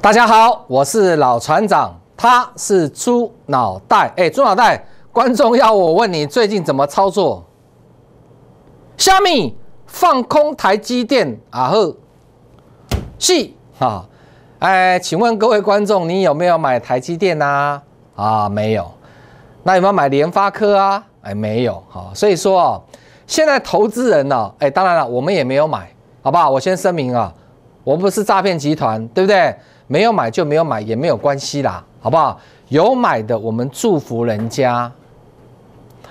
大家好，我是老船长，他是猪脑袋。哎，猪脑袋，观众要我问你最近怎么操作？虾米放空台积电啊？呵，是哈。哎，请问各位观众，你有没有买台积电啊？啊，没有。那有没有买联发科啊？哎，没有。好，所以说现在投资人呢，哎，当然了，我们也没有买，好不好？我先声明啊，我不是诈骗集团，对不对？没有买就没有买，也没有关系啦，好不好？有买的，我们祝福人家。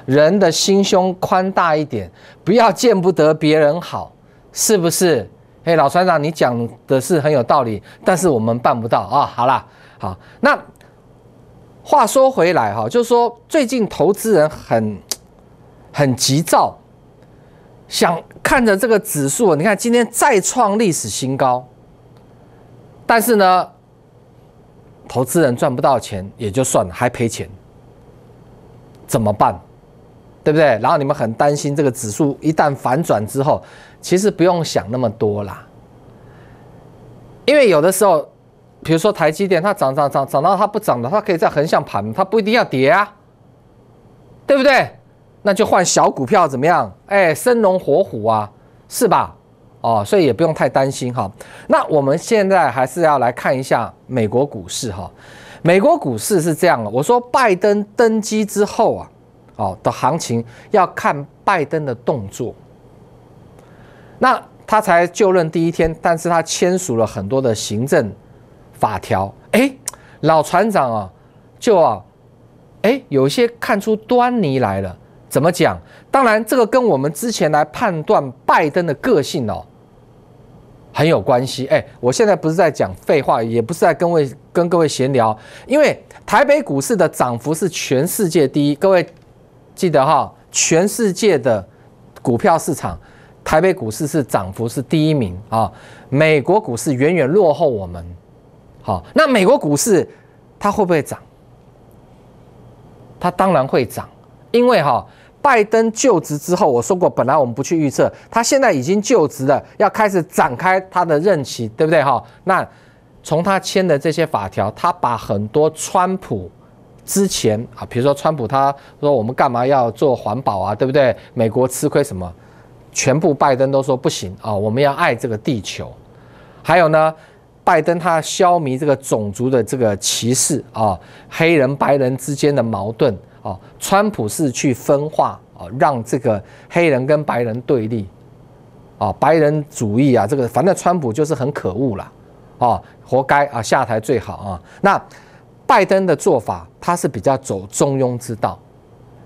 人的心胸宽大一点，不要见不得别人好，是不是？哎，老船长，你讲的是很有道理，但是我们办不到啊。好啦，好，那话说回来哈，就是说最近投资人很很急躁，想看着这个指数，你看今天再创历史新高。但是呢，投资人赚不到钱也就算了，还赔钱，怎么办？对不对？然后你们很担心这个指数一旦反转之后，其实不用想那么多啦，因为有的时候，比如说台积电它涨涨涨涨到它不涨了，它可以在横向盘，它不一定要跌啊，对不对？那就换小股票怎么样？哎，生龙活虎啊，是吧？哦，所以也不用太担心哈。那我们现在还是要来看一下美国股市哈。美国股市是这样的，我说拜登登基之后啊，哦的行情要看拜登的动作。那他才就任第一天，但是他签署了很多的行政法条。哎，老船长啊，就啊，哎，有些看出端倪来了。怎么讲？当然这个跟我们之前来判断拜登的个性哦。很有关系哎，我现在不是在讲废话，也不是在跟位跟各位闲聊，因为台北股市的涨幅是全世界第一，各位记得哈，全世界的股票市场，台北股市是涨幅是第一名啊，美国股市远远落后我们，好，那美国股市它会不会涨？它当然会涨，因为哈。拜登就职之后，我说过，本来我们不去预测，他现在已经就职了，要开始展开他的任期，对不对哈？那从他签的这些法条，他把很多川普之前啊，比如说川普他说我们干嘛要做环保啊，对不对？美国吃亏什么？全部拜登都说不行啊，我们要爱这个地球。还有呢，拜登他消弭这个种族的这个歧视啊，黑人白人之间的矛盾。哦，川普是去分化啊，让这个黑人跟白人对立，啊，白人主义啊，这个反正川普就是很可恶啦，哦，活该啊，下台最好啊。那拜登的做法，他是比较走中庸之道，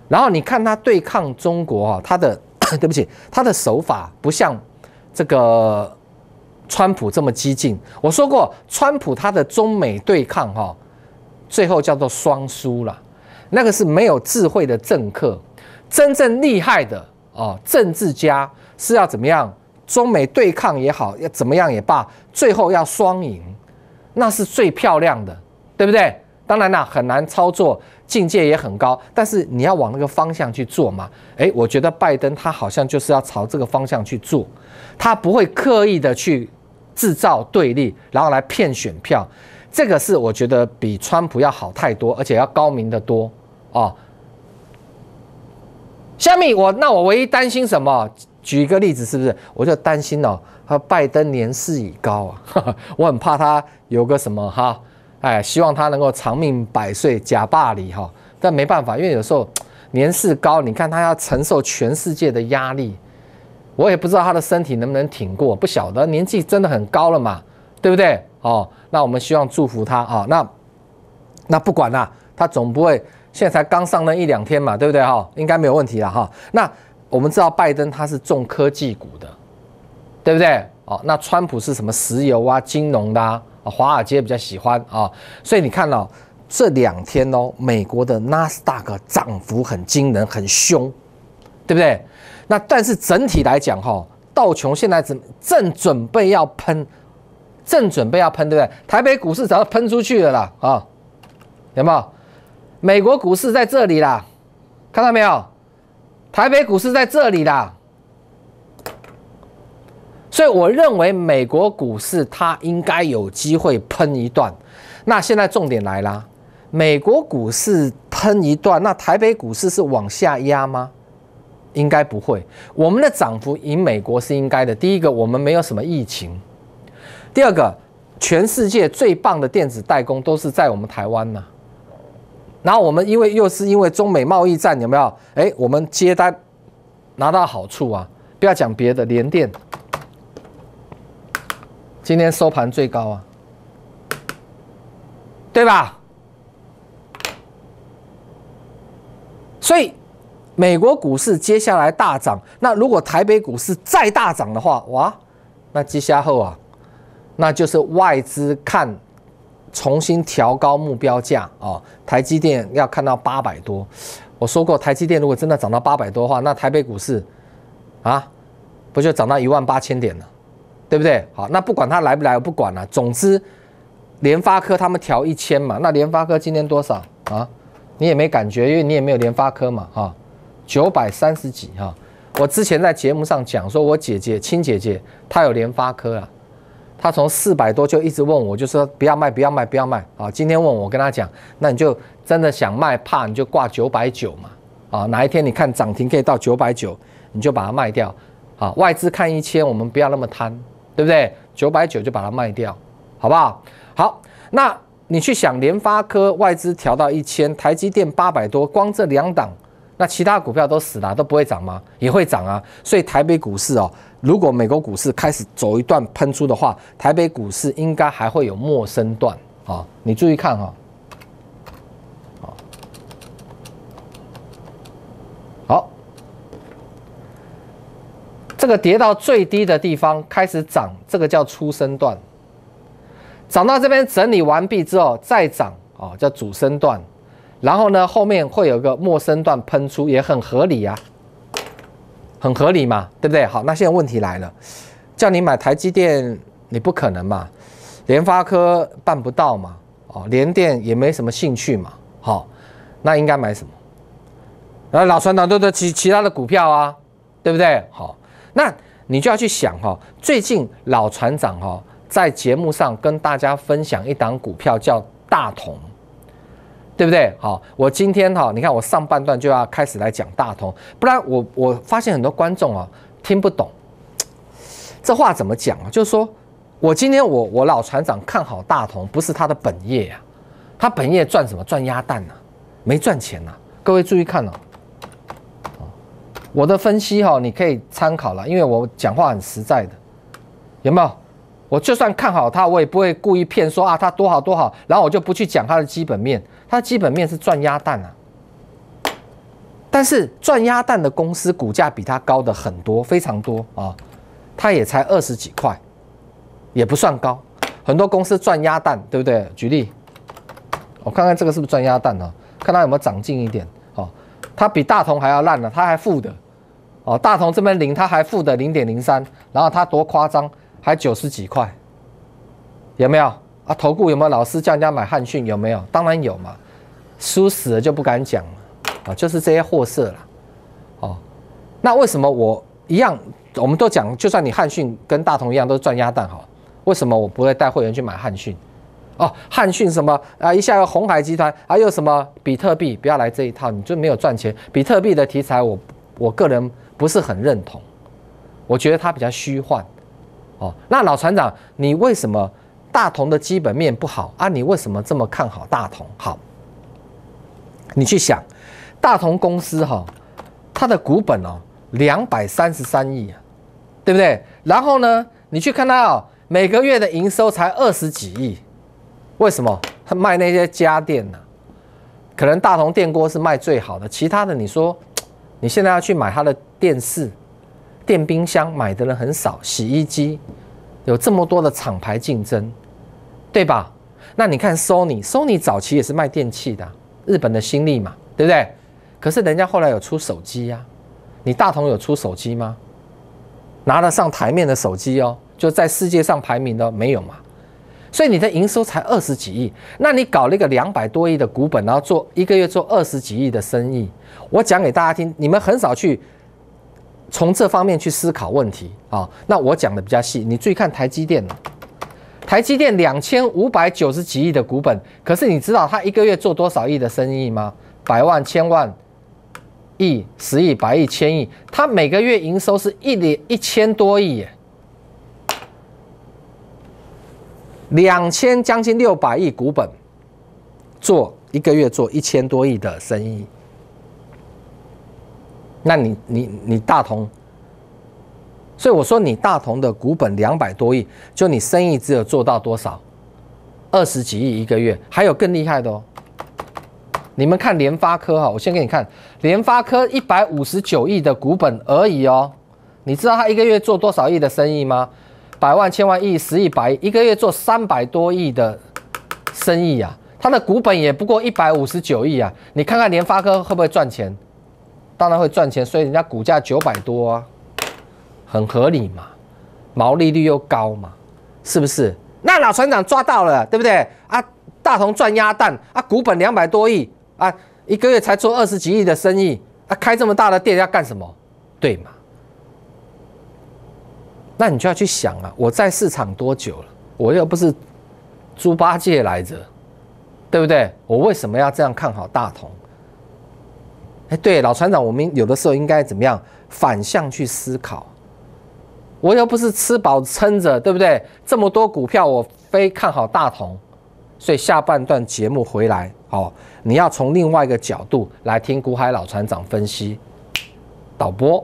然后你看他对抗中国啊，他的 对不起，他的手法不像这个川普这么激进。我说过，川普他的中美对抗哈，最后叫做双输了。那个是没有智慧的政客，真正厉害的哦，政治家是要怎么样？中美对抗也好，要怎么样也罢，最后要双赢，那是最漂亮的，对不对？当然啦，很难操作，境界也很高。但是你要往那个方向去做嘛？哎，我觉得拜登他好像就是要朝这个方向去做，他不会刻意的去制造对立，然后来骗选票。这个是我觉得比川普要好太多，而且要高明得多。哦，下面我那我唯一担心什么？举一个例子，是不是？我就担心哦，他拜登年事已高啊，我很怕他有个什么哈，哎，希望他能够长命百岁，假霸里哈。但没办法，因为有时候年事高，你看他要承受全世界的压力，我也不知道他的身体能不能挺过，不晓得年纪真的很高了嘛，对不对？哦，那我们希望祝福他啊，那那不管了，他总不会。现在才刚上任一两天嘛，对不对哈？应该没有问题了哈。那我们知道拜登他是重科技股的，对不对？哦，那川普是什么石油啊、金融的啊？华尔街比较喜欢啊。所以你看到这两天哦，美国的纳斯达克涨幅很惊人，很凶，对不对？那但是整体来讲哈，道琼现在正正准备要喷，正准备要喷，对不对？台北股市早就喷出去了啦啊，有没有？美国股市在这里啦，看到没有？台北股市在这里啦，所以我认为美国股市它应该有机会喷一段。那现在重点来啦，美国股市喷一段，那台北股市是往下压吗？应该不会。我们的涨幅赢美国是应该的。第一个，我们没有什么疫情；第二个，全世界最棒的电子代工都是在我们台湾呢。然后我们因为又是因为中美贸易战有没有？哎，我们接单拿到好处啊！不要讲别的，连电今天收盘最高啊，对吧？所以美国股市接下来大涨，那如果台北股市再大涨的话，哇，那接下来后啊，那就是外资看。重新调高目标价哦，台积电要看到八百多。我说过，台积电如果真的涨到八百多的话，那台北股市啊，不就涨到一万八千点了，对不对？好，那不管它来不来，我不管了。总之，联发科他们调一千嘛，那联发科今天多少啊？你也没感觉，因为你也没有联发科嘛啊，九百三十几哈。我之前在节目上讲说，我姐姐亲姐姐她有联发科啊。他从四百多就一直问我，就说不要卖，不要卖，不要卖啊！今天问我，跟他讲，那你就真的想卖，怕你就挂九百九嘛啊！哪一天你看涨停可以到九百九，你就把它卖掉啊！外资看一千，我们不要那么贪，对不对？九百九就把它卖掉，好不好？好，那你去想，联发科外资调到一千，台积电八百多，光这两档。那其他股票都死了，都不会涨吗？也会涨啊。所以台北股市哦，如果美国股市开始走一段喷出的话，台北股市应该还会有陌生段啊。你注意看哈，好，这个跌到最低的地方开始涨，这个叫初升段。涨到这边整理完毕之后再涨啊，叫主升段。然后呢，后面会有一个陌生段喷出，也很合理啊，很合理嘛，对不对？好，那现在问题来了，叫你买台积电，你不可能嘛，联发科办不到嘛，哦，联电也没什么兴趣嘛，好，那应该买什么？后老船长都对，其其他的股票啊，对不对？好，那你就要去想哈，最近老船长哈在节目上跟大家分享一档股票叫大同。对不对？好，我今天哈，你看我上半段就要开始来讲大同，不然我我发现很多观众啊听不懂，这话怎么讲啊？就是说我今天我我老船长看好大同，不是他的本业呀，他本业赚什么？赚鸭蛋呐？没赚钱呐？各位注意看哦，我的分析哈，你可以参考了，因为我讲话很实在的，有没有？我就算看好它，我也不会故意骗说啊，它多好多好，然后我就不去讲它的基本面，它的基本面是赚鸭蛋啊。但是赚鸭蛋的公司股价比它高的很多，非常多啊，它也才二十几块，也不算高。很多公司赚鸭蛋，对不对？举例，我看看这个是不是赚鸭蛋呢？看它有没有长进一点？哦，它比大同还要烂呢，它还负的。哦，大同这边零，它还负的零点零三，然后它多夸张。还九十几块，有没有啊？投顾有没有老师叫人家买汉讯？有没有？当然有嘛，输死了就不敢讲了啊！就是这些货色了。哦，那为什么我一样？我们都讲，就算你汉讯跟大同一样都是赚鸭蛋哈？为什么我不会带会员去买汉讯？哦，汉讯什么啊？一下要红海集团，还有什么比特币？不要来这一套，你就没有赚钱。比特币的题材，我我个人不是很认同，我觉得它比较虚幻。哦，那老船长，你为什么大同的基本面不好啊？你为什么这么看好大同？好，你去想，大同公司哈，它的股本哦两百三十三亿，对不对？然后呢，你去看它哦，每个月的营收才二十几亿，为什么？它卖那些家电呢？可能大同电锅是卖最好的，其他的你说，你现在要去买它的电视？电冰箱买的人很少，洗衣机有这么多的厂牌竞争，对吧？那你看 Sony，Sony 早期也是卖电器的，日本的新力嘛，对不对？可是人家后来有出手机呀，你大同有出手机吗？拿得上台面的手机哦，就在世界上排名的没有嘛？所以你的营收才二十几亿，那你搞了一个两百多亿的股本，然后做一个月做二十几亿的生意，我讲给大家听，你们很少去。从这方面去思考问题啊，那我讲的比较细，你注意看台积电台积电两千五百九十几亿的股本，可是你知道它一个月做多少亿的生意吗？百万、千万、亿、十亿、百亿、千亿，它每个月营收是一年一千多亿，两千将近六百亿股本，做一个月做一千多亿的生意。那你你你大同，所以我说你大同的股本两百多亿，就你生意只有做到多少，二十几亿一个月，还有更厉害的哦。你们看联发科哈，我先给你看，联发科一百五十九亿的股本而已哦。你知道他一个月做多少亿的生意吗？百万千万亿十亿百亿，一个月做三百多亿的生意呀。他的股本也不过一百五十九亿啊。你看看联发科会不会赚钱？当然会赚钱，所以人家股价九百多啊，很合理嘛，毛利率又高嘛，是不是？那老船长抓到了，对不对？啊，大同赚鸭蛋啊，股本两百多亿啊，一个月才做二十几亿的生意啊，开这么大的店要干什么？对吗？那你就要去想啊，我在市场多久了？我又不是猪八戒来着，对不对？我为什么要这样看好大同？哎，对，老船长，我们有的时候应该怎么样反向去思考？我又不是吃饱撑着，对不对？这么多股票，我非看好大同，所以下半段节目回来，哦，你要从另外一个角度来听古海老船长分析。导播。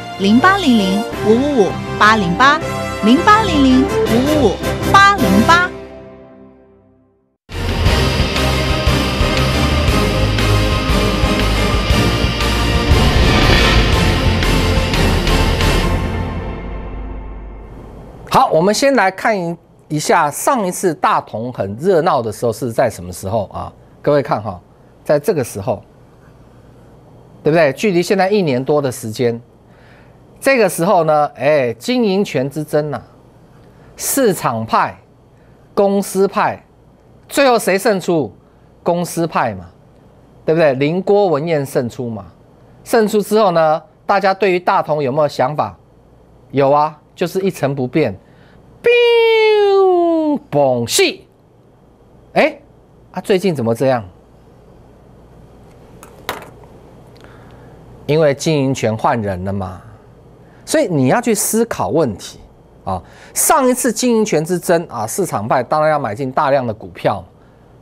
零八零零五五五八零八，零八零零五五五八零八。好，我们先来看一下上一次大同很热闹的时候是在什么时候啊？各位看哈，在这个时候，对不对？距离现在一年多的时间。这个时候呢，哎，经营权之争呐，市场派、公司派，最后谁胜出？公司派嘛，对不对？林郭文彦胜出嘛。胜出之后呢，大家对于大同有没有想法？有啊，就是一成不变，兵崩戏。哎，啊，最近怎么这样？因为经营权换人了嘛。所以你要去思考问题啊！上一次经营权之争啊，市场派当然要买进大量的股票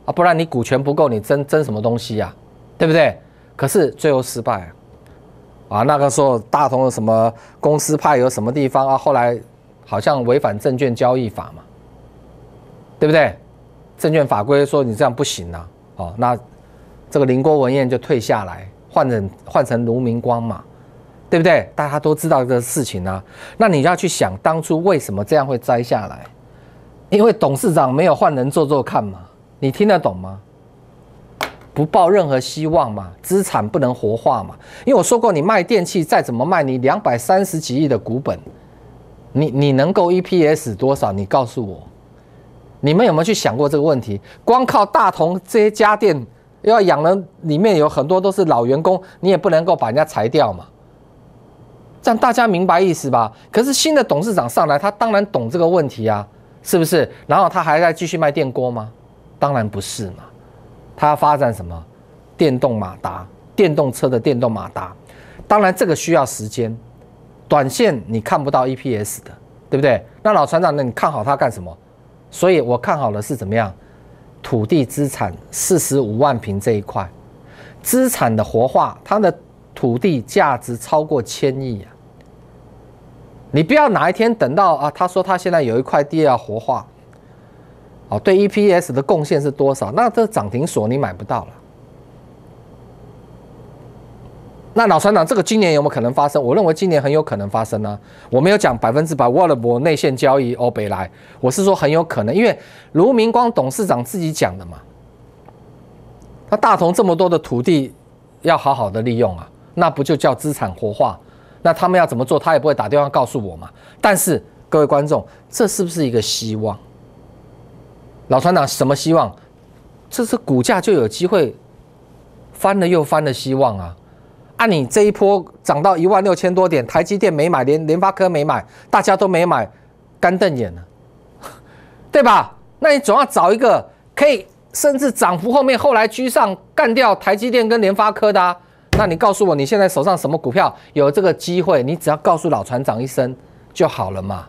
啊，不然你股权不够，你争争什么东西呀？对不对？可是最后失败啊！啊，那个时候大同的什么公司派有什么地方啊？后来好像违反证券交易法嘛，对不对？证券法规说你这样不行啊！哦，那这个林国文彦就退下来，换成换成卢明光嘛。对不对？大家都知道这个事情啊，那你要去想当初为什么这样会摘下来？因为董事长没有换人做做看嘛。你听得懂吗？不抱任何希望嘛，资产不能活化嘛。因为我说过，你卖电器再怎么卖，你两百三十几亿的股本，你你能够 EPS 多少？你告诉我，你们有没有去想过这个问题？光靠大同这些家电要养人，里面有很多都是老员工，你也不能够把人家裁掉嘛。这样大家明白意思吧。可是新的董事长上来，他当然懂这个问题啊，是不是？然后他还在继续卖电锅吗？当然不是嘛。他要发展什么？电动马达，电动车的电动马达。当然这个需要时间，短线你看不到 EPS 的，对不对？那老船长那你看好他干什么？所以我看好了是怎么样？土地资产四十五万平这一块，资产的活化，它的。土地价值超过千亿呀！你不要哪一天等到啊，他说他现在有一块地要活化，哦，对 EPS 的贡献是多少？那这涨停锁你买不到了。那老船长，这个今年有没有可能发生？我认为今年很有可能发生啊！我没有讲百分之百 w a l 内线交易，欧北来，我是说很有可能，因为卢明光董事长自己讲的嘛。那大同这么多的土地，要好好的利用啊！那不就叫资产活化？那他们要怎么做，他也不会打电话告诉我嘛。但是各位观众，这是不是一个希望？老船长，什么希望？这是股价就有机会翻了又翻的希望啊！按你这一波涨到一万六千多点，台积电没买，连联发科没买，大家都没买，干瞪眼了，对吧？那你总要找一个可以甚至涨幅后面后来居上干掉台积电跟联发科的。那你告诉我，你现在手上什么股票有这个机会？你只要告诉老船长一声就好了嘛。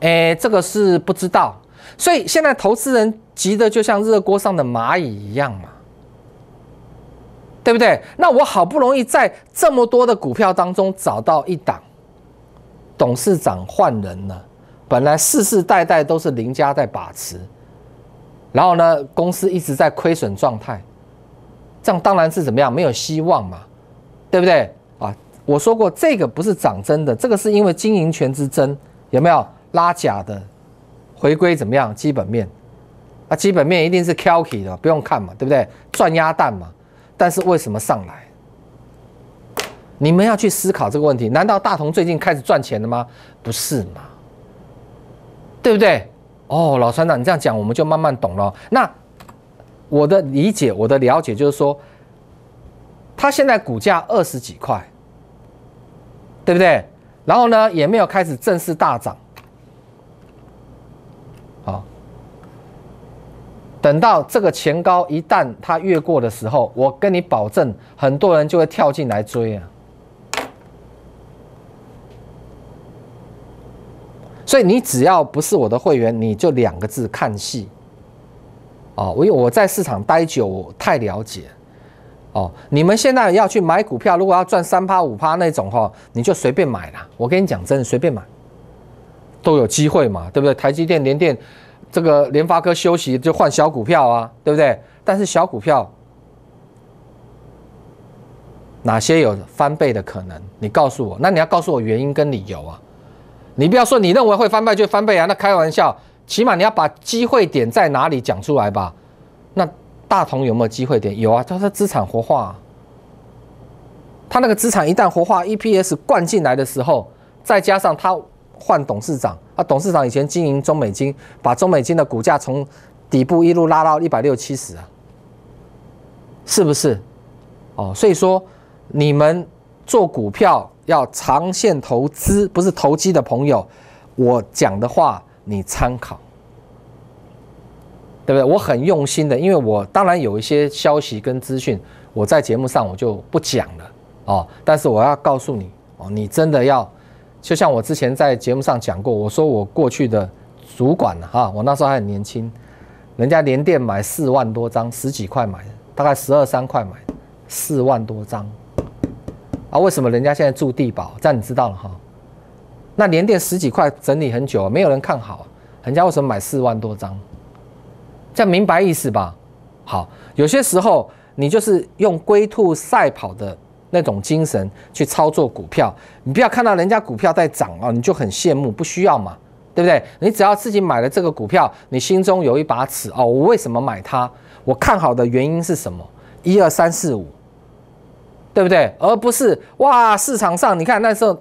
哎，这个是不知道，所以现在投资人急得就像热锅上的蚂蚁一样嘛，对不对？那我好不容易在这么多的股票当中找到一档，董事长换人了，本来世世代代都是林家在把持，然后呢，公司一直在亏损状态。这样当然是怎么样没有希望嘛，对不对啊？我说过这个不是涨真的，这个是因为经营权之争，有没有？拉假的回归怎么样？基本面，啊，基本面一定是 Kalki 的，不用看嘛，对不对？赚鸭蛋嘛。但是为什么上来？你们要去思考这个问题。难道大同最近开始赚钱了吗？不是嘛，对不对？哦，老船长，你这样讲我们就慢慢懂了。那。我的理解，我的了解就是说，它现在股价二十几块，对不对？然后呢，也没有开始正式大涨。好，等到这个前高一旦它越过的时候，我跟你保证，很多人就会跳进来追啊。所以你只要不是我的会员，你就两个字：看戏。哦，我因为我在市场待久，我太了解。哦，你们现在要去买股票，如果要赚三趴五趴那种哈，你就随便买啦。我跟你讲真的，随便买都有机会嘛，对不对？台积电、联电，这个联发科休息就换小股票啊，对不对？但是小股票哪些有翻倍的可能？你告诉我，那你要告诉我原因跟理由啊。你不要说你认为会翻倍就翻倍啊，那开玩笑。起码你要把机会点在哪里讲出来吧？那大同有没有机会点？有啊，他说资产活化，他那个资产一旦活化，EPS 灌进来的时候，再加上他换董事长啊，董事长以前经营中美金，把中美金的股价从底部一路拉到一百六七十啊，是不是？哦，所以说你们做股票要长线投资，不是投机的朋友，我讲的话。你参考，对不对？我很用心的，因为我当然有一些消息跟资讯，我在节目上我就不讲了哦。但是我要告诉你哦，你真的要，就像我之前在节目上讲过，我说我过去的主管哈，我那时候还很年轻，人家连店买四万多张，十几块买，大概十二三块买四万多张啊，为什么人家现在住地堡？这样你知道了哈。那连跌十几块，整理很久没有人看好，人家为什么买四万多张？这样明白意思吧？好，有些时候你就是用龟兔赛跑的那种精神去操作股票，你不要看到人家股票在涨啊，你就很羡慕，不需要嘛，对不对？你只要自己买了这个股票，你心中有一把尺哦，我为什么买它？我看好的原因是什么？一二三四五，对不对？而不是哇，市场上你看那时候。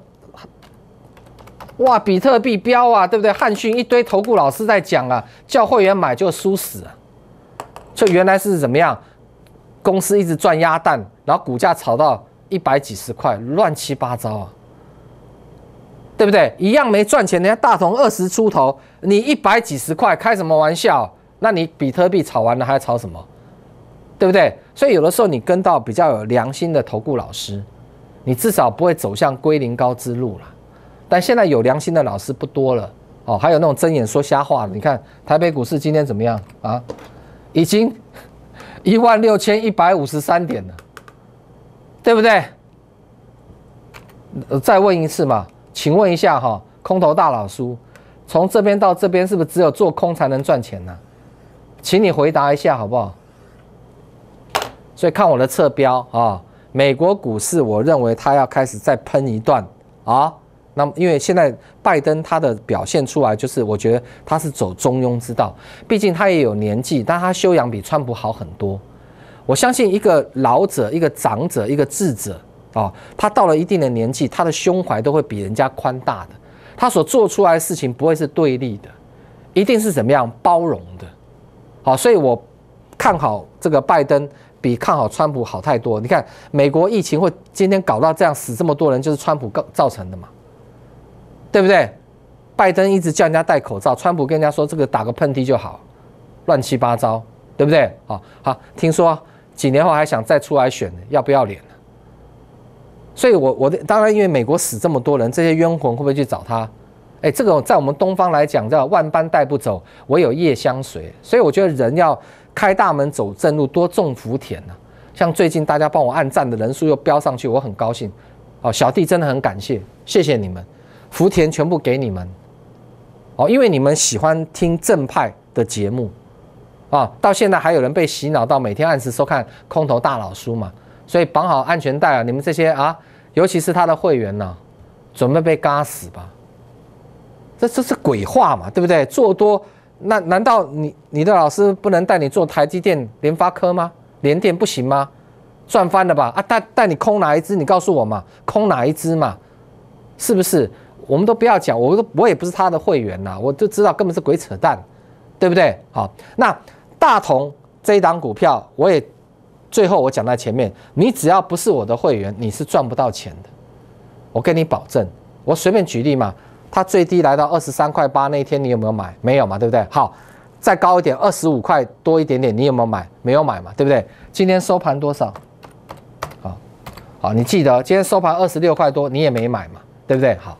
哇，比特币飙啊，对不对？汉逊一堆投顾老师在讲啊，叫会员买就输死啊。就原来是怎么样？公司一直赚鸭蛋，然后股价炒到一百几十块，乱七八糟啊，对不对？一样没赚钱。人家大同二十出头，你一百几十块，开什么玩笑？那你比特币炒完了还炒什么？对不对？所以有的时候你跟到比较有良心的投顾老师，你至少不会走向归零高之路了。但现在有良心的老师不多了哦，还有那种睁眼说瞎话的。你看台北股市今天怎么样啊？已经 一万六千一百五十三点了，对不对？再问一次嘛，请问一下哈，空头大佬叔，从这边到这边是不是只有做空才能赚钱呢？请你回答一下好不好？所以看我的侧标啊，美国股市我认为它要开始再喷一段啊。那么，因为现在拜登他的表现出来，就是我觉得他是走中庸之道，毕竟他也有年纪，但他修养比川普好很多。我相信一个老者、一个长者、一个智者啊，他到了一定的年纪，他的胸怀都会比人家宽大的，他所做出来的事情不会是对立的，一定是怎么样包容的。好，所以我看好这个拜登比看好川普好太多。你看，美国疫情会今天搞到这样死这么多人，就是川普更造成的嘛？对不对？拜登一直叫人家戴口罩，川普跟人家说这个打个喷嚏就好，乱七八糟，对不对？好好，听说几年后还想再出来选，要不要脸所以，我我的当然，因为美国死这么多人，这些冤魂会不会去找他？哎，这个在我们东方来讲叫万般带不走，唯有业相随。所以我觉得人要开大门走正路，多种福田呢。像最近大家帮我按赞的人数又飙上去，我很高兴。哦，小弟真的很感谢，谢谢你们。福田全部给你们，哦，因为你们喜欢听正派的节目，啊，到现在还有人被洗脑到每天按时收看空头大佬书嘛，所以绑好安全带啊！你们这些啊，尤其是他的会员呢，准备被嘎死吧？这这是鬼话嘛，对不对？做多那难道你你的老师不能带你做台积电、联发科吗？联电不行吗？赚翻了吧？啊，带带你空哪一只？你告诉我嘛，空哪一只嘛？是不是？我们都不要讲，我都我也不是他的会员呐，我就知道根本是鬼扯淡，对不对？好，那大同这一档股票，我也最后我讲在前面，你只要不是我的会员，你是赚不到钱的，我跟你保证。我随便举例嘛，它最低来到二十三块八那一天，你有没有买？没有嘛，对不对？好，再高一点，二十五块多一点点，你有没有买？没有买嘛，对不对？今天收盘多少？好，好，你记得今天收盘二十六块多，你也没买嘛，对不对？好。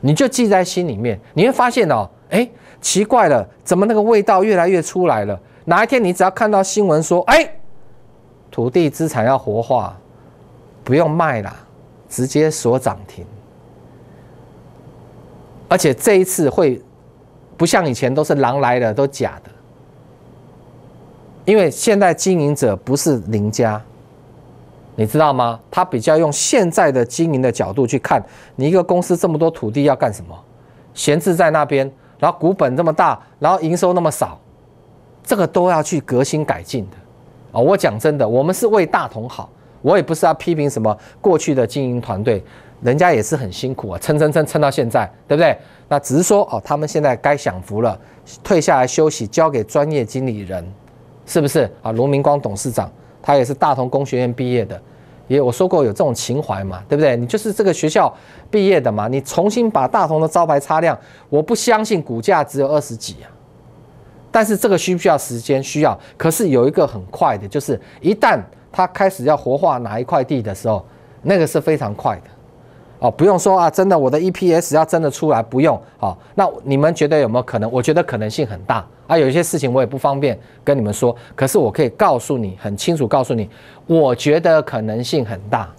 你就记在心里面，你会发现哦，哎，奇怪了，怎么那个味道越来越出来了？哪一天你只要看到新闻说，哎，土地资产要活化，不用卖了，直接锁涨停，而且这一次会不像以前都是狼来了，都假的，因为现在经营者不是林家。你知道吗？他比较用现在的经营的角度去看，你一个公司这么多土地要干什么？闲置在那边，然后股本这么大，然后营收那么少，这个都要去革新改进的。啊，我讲真的，我们是为大同好，我也不是要批评什么过去的经营团队，人家也是很辛苦啊，撑撑撑撑到现在，对不对？那只是说哦，他们现在该享福了，退下来休息，交给专业经理人，是不是啊？卢明光董事长。他也是大同工学院毕业的，也我说过有这种情怀嘛，对不对？你就是这个学校毕业的嘛，你重新把大同的招牌擦亮，我不相信股价只有二十几啊。但是这个需不需要时间？需要。可是有一个很快的，就是一旦他开始要活化哪一块地的时候，那个是非常快的。哦，不用说啊，真的，我的 EPS 要真的出来，不用好，那你们觉得有没有可能？我觉得可能性很大啊。有一些事情我也不方便跟你们说，可是我可以告诉你，很清楚告诉你，我觉得可能性很大。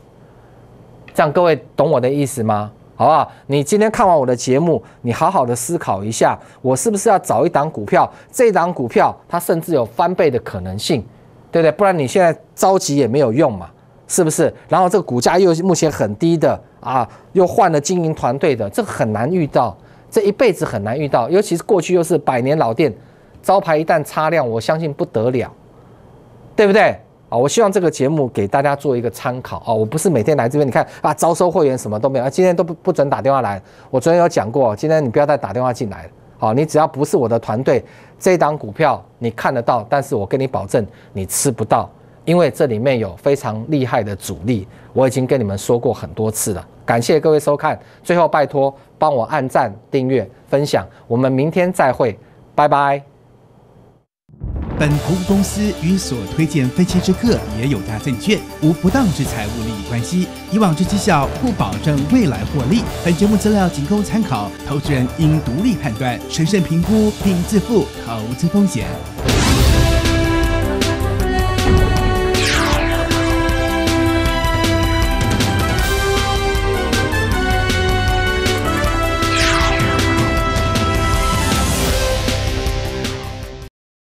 这样各位懂我的意思吗？好不好？你今天看完我的节目，你好好的思考一下，我是不是要找一档股票？这档股票它甚至有翻倍的可能性，对不对？不然你现在着急也没有用嘛。是不是？然后这个股价又目前很低的啊，又换了经营团队的，这很难遇到，这一辈子很难遇到，尤其是过去又是百年老店，招牌一旦擦亮，我相信不得了，对不对啊？我希望这个节目给大家做一个参考啊。我不是每天来这边，你看啊，招收会员什么都没有啊，今天都不不准打电话来。我昨天有讲过，今天你不要再打电话进来，好，你只要不是我的团队，这档股票你看得到，但是我跟你保证，你吃不到。因为这里面有非常厉害的主力，我已经跟你们说过很多次了。感谢各位收看，最后拜托帮我按赞、订阅、分享。我们明天再会，拜拜。本投资公司与所推荐分期之客也有大证券，无不当之财务利益关系。以往之绩效不保证未来获利。本节目资料仅供参考，投资人应独立判断、审慎评估并自负投资风险。